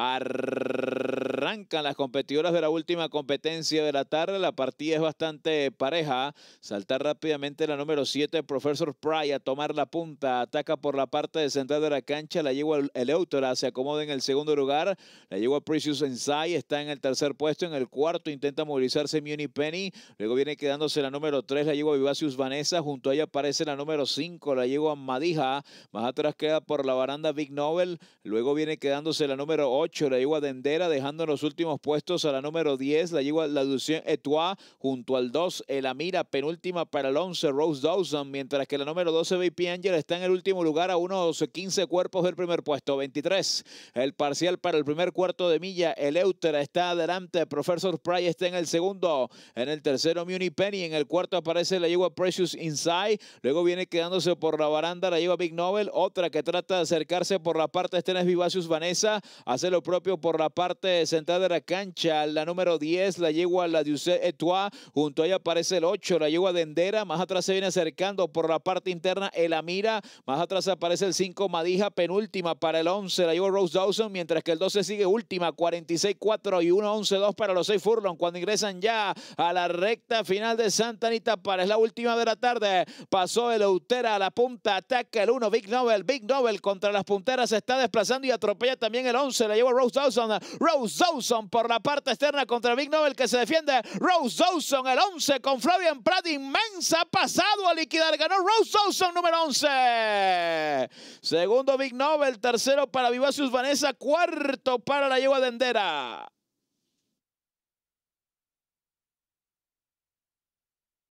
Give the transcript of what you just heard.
Arrancan las competidoras de la última competencia de la tarde. La partida es bastante pareja. Saltar rápidamente la número 7, Professor Pry, a tomar la punta. Ataca por la parte de central de la cancha. La yegua Eleutora se acomoda en el segundo lugar. La yegua Precious Ensai está en el tercer puesto. En el cuarto intenta movilizarse Muni Penny. Luego viene quedándose la número 3, la yegua Vivacius Vanessa. Junto a ella aparece la número 5, la yegua Madija. Más atrás queda por la baranda Big Nobel. Luego viene quedándose la número 8. La la de Dendera, dejando los últimos puestos a la número 10, la yegua La Ducien Etois, junto al 2, El Amira, penúltima para el 11, Rose Dawson, mientras que la número 12, VP Angel, está en el último lugar a unos 15 cuerpos del primer puesto, 23. El parcial para el primer cuarto de milla, Eleutera está adelante, Professor Pry está en el segundo, en el tercero, Muni Penny, en el cuarto aparece la yegua Precious Inside, luego viene quedándose por la baranda la yegua Big Novel, otra que trata de acercarse por la parte, este es Vivacius Vanessa, hace lo propio por la parte central de la cancha. La número 10 la yegua la Diuse Etois. Junto a ella aparece el 8, la yegua Dendera. Más atrás se viene acercando por la parte interna el Amira. Más atrás aparece el 5 Madija, penúltima para el 11, la yegua Rose Dawson. Mientras que el 12 sigue última, 46-4 y 1-11-2 para los 6 Furlong. Cuando ingresan ya a la recta final de Santa Anita es la última de la tarde. Pasó el Eutera a la punta, ataca el 1, Big Nobel. Big Nobel contra las punteras se está desplazando y atropella también el 11, la Lleva Rose Dawson. Rose Dawson por la parte externa contra Big Nobel que se defiende. Rose Dawson, el 11 con Flavian Pratt. Inmensa pasado a liquidar. Ganó Rose Dawson, número 11. Segundo Big Nobel. Tercero para Vivacius Vanessa. Cuarto para la yegua Endera.